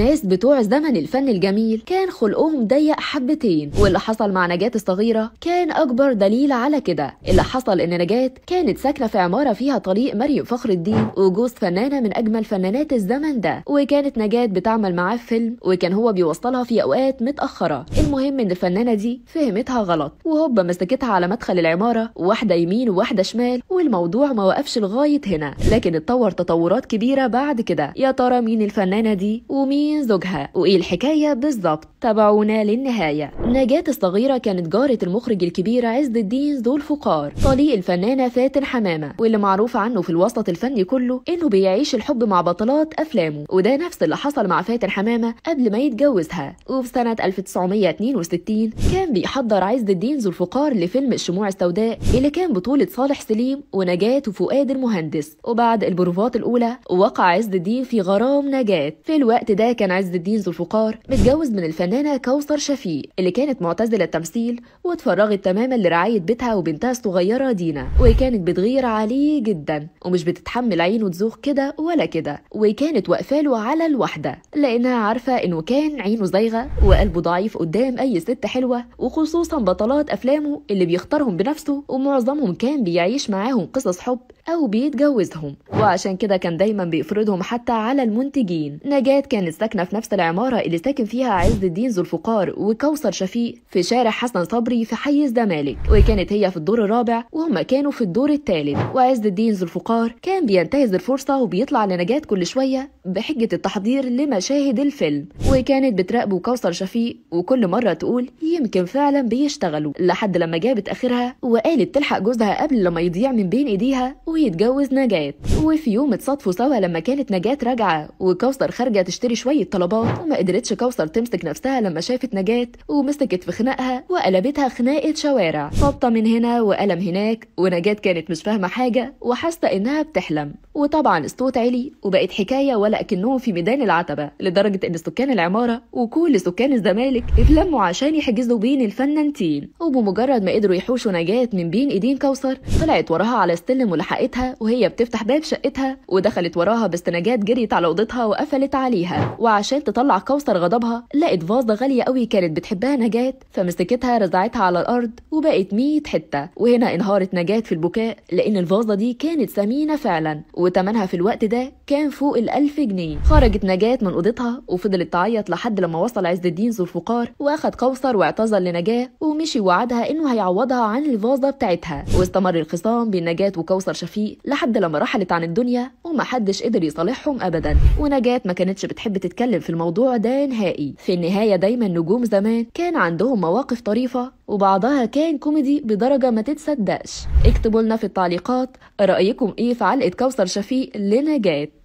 الناس بتوع زمن الفن الجميل كان خلقهم ضيق حبتين واللي حصل مع نجاة الصغيرة كان أكبر دليل على كده اللي حصل إن نجاة كانت ساكنة في عمارة فيها طريق مريم فخر الدين وجوز فنانة من أجمل فنانات الزمن ده وكانت نجاة بتعمل معاه فيلم وكان هو بيوصلها في أوقات متأخرة المهم إن الفنانة دي فهمتها غلط وهوبا مسكتها على مدخل العمارة واحدة يمين وواحدة شمال والموضوع ما وقفش لغاية هنا لكن اتطور تطورات كبيرة بعد كده يا ترى مين الفنانة دي ومين من زوجها وإيه الحكاية بالظبط تابعونا للنهاية نجاة الصغيرة كانت جارة المخرج الكبير عز الدين ذو الفقار طليق الفنانة فاتن حمامة واللي معروف عنه في الوسط الفني كله إنه بيعيش الحب مع بطلات أفلامه وده نفس اللي حصل مع فاتن حمامة قبل ما يتجوزها وفي سنة 1962 كان بيحضر عز الدين ذو الفقار لفيلم الشموع السوداء اللي كان بطولة صالح سليم ونجاة وفؤاد المهندس وبعد البروفات الأولى وقع عز الدين في غرام نجاة في الوقت ده ده كان عز الدين ذو الفقار متجوز من الفنانة كوثر شفيق اللي كانت معتزلة التمثيل واتفرغت تماما لرعاية بيتها وبنتها الصغيرة دينا وكانت بتغير عليه جدا ومش بتتحمل عينه تزوخ كده ولا كده وكانت واقفاله على الواحدة لأنها عارفة إنه كان عينه زايغة وقلبه ضعيف قدام أي ست حلوة وخصوصا بطلات أفلامه اللي بيختارهم بنفسه ومعظمهم كان بيعيش معاهم قصص حب أو بيتجوزهم وعشان كده كان دايما بيفرضهم حتى على المنتجين نجاة كانت ساكنه في نفس العمارة اللي ساكن فيها عز الدين ذو الفقار وكوثر شفيق في شارع حسن صبري في حي الزمالك وكانت هي في الدور الرابع وهم كانوا في الدور الثالث وعز الدين ذو الفقار كان بينتهز الفرصة وبيطلع لنجاة كل شوية بحجة التحضير لمشاهد الفيلم وكانت بتراقبه كوثر شفيق وكل مرة تقول يمكن فعلا بيشتغلوا لحد لما جابت آخرها وقالت تلحق جوزها قبل لما يضيع من بين إيديها ويتجوز نجاة وفي يوم اتصادفوا سوا لما كانت نجاة راجعة وكوثر خارجة تشتري شوية شوية طلبات وما قدرتش كوثر تمسك نفسها لما شافت نجاة ومسكت في خناقها وقلبتها خناقة شوارع خبطة من هنا وقلم هناك ونجاة كانت مش فاهمة حاجة وحاسة إنها بتحلم وطبعا الصوت علي وبقت حكاية ولا أكنهم في ميدان العتبة لدرجة إن سكان العمارة وكل سكان الزمالك اتلموا عشان يحجزوا بين الفنانتين وبمجرد ما قدروا يحوشوا نجاة من بين إيدين كوثر طلعت وراها على السلم ولحقتها وهي بتفتح باب شقتها ودخلت وراها بس نجاة جريت على أوضتها وقفلت عليها وعشان تطلع كوثر غضبها لقت فازة غالية قوي كانت بتحبها نجاة فمسكتها رزعتها على الأرض وبقت 100 حتة وهنا انهارت نجاة في البكاء لأن الفازة دي كانت ثمينة فعلا وتمنها في الوقت ده كان فوق الألف جنيه خرجت نجاة من أوضتها وفضلت تعيط لحد لما وصل عز الدين ذو الفقار وأخد كوثر واعتذر لنجاة ومشي وعدها إنه هيعوضها عن الفازة بتاعتها واستمر الخصام بين نجاة وكوثر شفيق لحد لما رحلت عن الدنيا ومحدش قدر يصالحهم أبدا ونجاة ما كانتش بتحب تتكلم في الموضوع ده نهائي في النهاية دايما نجوم زمان كان عندهم مواقف طريفة وبعضها كان كوميدي بدرجة ما تتصدقش اكتبوا لنا في التعليقات رأيكم ايه في علقة كوثر شفيق لنجاة